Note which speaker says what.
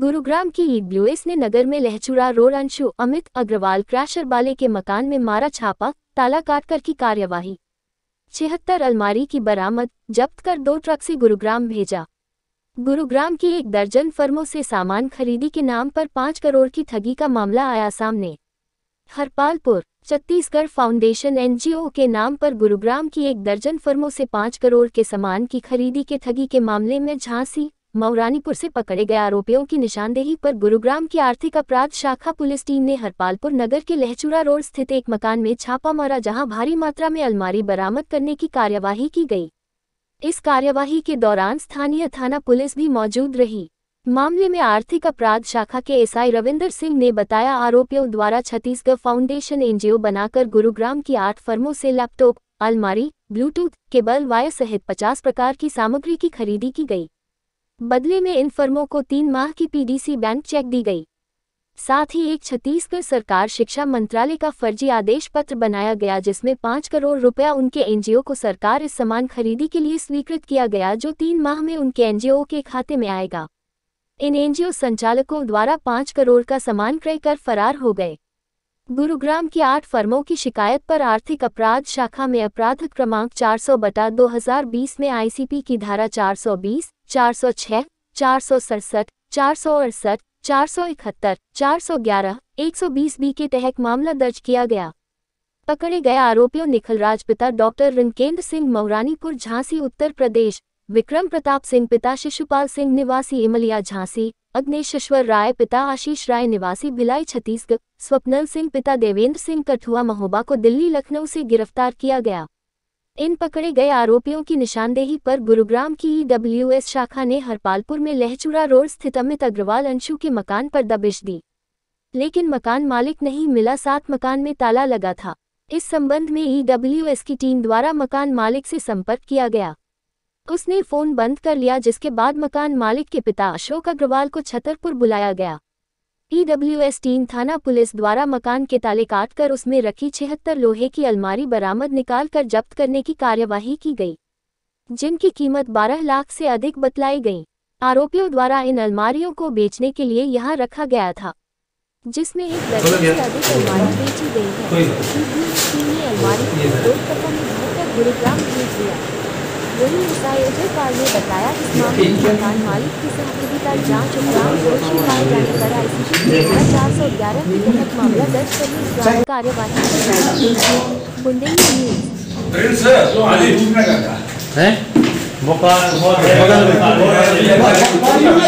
Speaker 1: गुरुग्राम की ब्लूएस ने नगर में लहचुरा रोड अंशु अमित अग्रवाल क्रैशर बाले के मकान में मारा छापा ताला काट कर की कार्यवाही छिहत्तर अलमारी की बरामद जब्त कर दो ट्रक से गुरुग्राम भेजा गुरुग्राम की एक दर्जन फर्मों से सामान खरीदी के नाम पर पाँच करोड़ की ठगी का मामला आया सामने हरपालपुर छत्तीसगढ़ फाउंडेशन एनजीओ के नाम पर गुरुग्राम की एक दर्जन फर्मों से पाँच करोड़ के सामान की खरीदी के ठगी के मामले में झांसी मऊरानीपुर से पकड़े गए आरोपियों की निशानदेही पर गुरुग्राम की आर्थिक अपराध शाखा पुलिस टीम ने हरपालपुर नगर के लहचूरा रोड स्थित एक मकान में छापा मारा जहां भारी मात्रा में अलमारी बरामद करने की कार्यवाही की गई इस कार्यवाही के दौरान स्थानीय थाना पुलिस भी मौजूद रही मामले में आर्थिक अपराध शाखा के एसआई रविंदर सिंह ने बताया आरोपियों द्वारा छत्तीसगढ़ फाउंडेशन एनजीओ बनाकर गुरुग्राम की आठ फर्मों से लैपटॉप अलमारी ब्लूटूथ केबल वायर सहित 50 प्रकार की सामग्री की खरीदी की गई बदले में इन फर्मों को तीन माह की पीडीसी बैंक चेक दी गई साथ ही एक छत्तीसगढ़ सरकार शिक्षा मंत्रालय का फर्जी आदेश पत्र बनाया गया जिसमें पाँच करोड़ रुपया उनके एनजीओ को सरकार इस सामान खरीदी के लिए स्वीकृत किया गया जो तीन माह में उनके एनजीओ के खाते में आएगा इन एनजीओ संचालकों द्वारा पाँच करोड़ का सामान क्रय कर फरार हो गए गुरुग्राम की आठ फर्मों की शिकायत पर आर्थिक अपराध शाखा में अपराध क्रमांक 400 बटा 2020 में आईसीपी की धारा 420, चार सौ छः चार सौ सड़सठ चार सौ अड़सठ चार सौ इकहत्तर चार सौ ग्यारह एक सौ बीस बी के तहत मामला दर्ज किया गया पकड़े गए आरोपियों निखिल राज पिता डॉक्टर रिमकेंद्र सिंह मौरानीपुर झांसी उत्तर प्रदेश विक्रम प्रताप सिंह पिता शिशुपाल सिंह निवासी इमलिया झांसी अग्नेशेश्वर राय पिता आशीष राय निवासी भिलाई छत्तीसगढ़ स्वप्नल सिंह पिता देवेंद्र सिंह कठुआ महोबा को दिल्ली लखनऊ से गिरफ्तार किया गया इन पकड़े गए आरोपियों की निशानदेही पर गुरुग्राम की ईडब्ल्यूएस शाखा ने हरपालपुर में लहचूरा रोड स्थित अमित अग्रवाल अंशु के मकान पर दबिश दी लेकिन मकान मालिक नहीं मिला साथ मकान में ताला लगा था इस संबंध में ईडब्ल्यूएस e की टीम द्वारा मकान मालिक से संपर्क किया गया उसने फोन बंद कर लिया जिसके बाद मकान मालिक के पिता अशोक अग्रवाल को छतरपुर बुलाया गया ईडब्ल्यूएस टीम थाना पुलिस द्वारा मकान के ताले काटकर उसमें रखी छिहत्तर लोहे की अलमारी बरामद निकाल कर जब्त करने की कार्यवाही की गई जिनकी कीमत 12 लाख से अधिक बतलाई गई आरोपियों द्वारा इन अलमारियों को बेचने के लिए यहाँ रखा गया था जिसमें एक दर्जन से अधिक अलमारी बेची गई है अलमारी गुरुग्राम भेज दिया वही एसआई जयपाल ने बताया इस मामले में मकान मालिक की सहमति का जांच उपरांत दोषी पाए जाने पर आईसीसी चार सौ ग्यारह के तहत मामला दर्ज करने कार्यवाही की जाएगी बुंदेली न्यूज है